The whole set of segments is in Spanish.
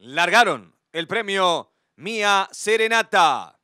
largaron el premio Mía Serenata.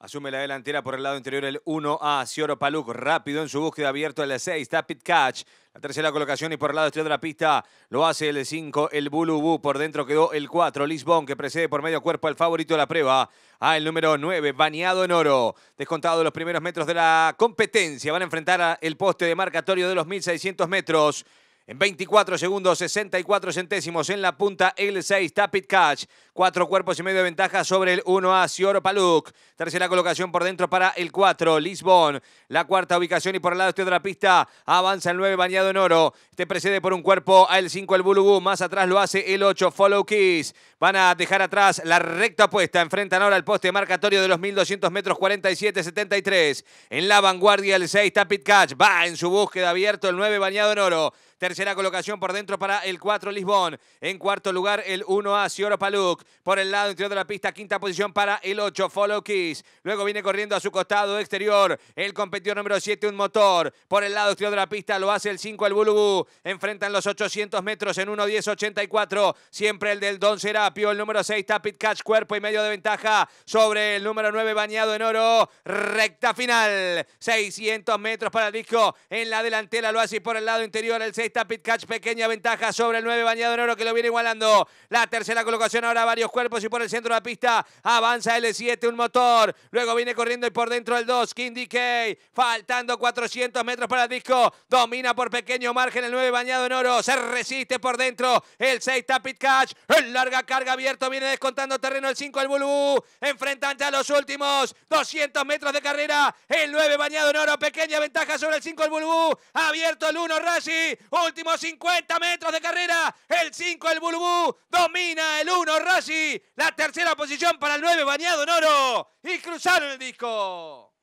Asume la delantera por el lado interior el 1A, Cioro Paluc, rápido en su búsqueda, abierto el 6, Tapit Catch, la tercera colocación y por el lado exterior de la pista lo hace el 5, el Bulubu, por dentro quedó el 4, Lisbon que precede por medio cuerpo al favorito de la prueba, Al el número 9, bañado en oro, descontado los primeros metros de la competencia, van a enfrentar el poste de marcatorio de los 1600 metros, en 24 segundos, 64 centésimos en la punta, el 6, Tapit Catch. Cuatro cuerpos y medio de ventaja sobre el 1A, Sior Paluk. Tercera colocación por dentro para el 4, Lisbon. La cuarta ubicación y por el lado este de la pista avanza el 9, bañado en oro. Este precede por un cuerpo al 5, el Bulubú. Más atrás lo hace el 8, Follow Kiss. Van a dejar atrás la recta apuesta. Enfrentan ahora el poste marcatorio de los 1200 metros, 47-73. En la vanguardia, el 6, Tapit Catch. Va en su búsqueda abierto, el 9, bañado en oro tercera colocación por dentro para el 4 Lisbón. En cuarto lugar el 1A Cioro Paluk. Por el lado interior de la pista, quinta posición para el 8 Follow Kiss. Luego viene corriendo a su costado exterior el competidor número 7 Un Motor. Por el lado exterior de la pista lo hace el 5 el Bulubú. Enfrentan los 800 metros en 10, 84. Siempre el del Don Serapio. El número 6 Tapit Catch, cuerpo y medio de ventaja sobre el número 9 Bañado en Oro. Recta final. 600 metros para el disco. En la delantera lo hace y por el lado interior el 6 Tapit Pitcatch, Catch, pequeña ventaja sobre el 9 bañado en oro que lo viene igualando. La tercera colocación ahora varios cuerpos y por el centro de la pista avanza L7, e un motor. Luego viene corriendo y por dentro el 2, Kindi Kay. Faltando 400 metros para el disco. Domina por pequeño margen el 9 bañado en oro. Se resiste por dentro el 6, Tapit Catch. larga carga abierto viene descontando terreno el 5, el Bulbú. Enfrentante a los últimos 200 metros de carrera. El 9 bañado en oro, pequeña ventaja sobre el 5, el Bulbú. Abierto el 1, Rashi últimos 50 metros de carrera. El 5, el Bulbú, domina el 1, Rossi. La tercera posición para el 9, bañado en oro. Y cruzaron el disco.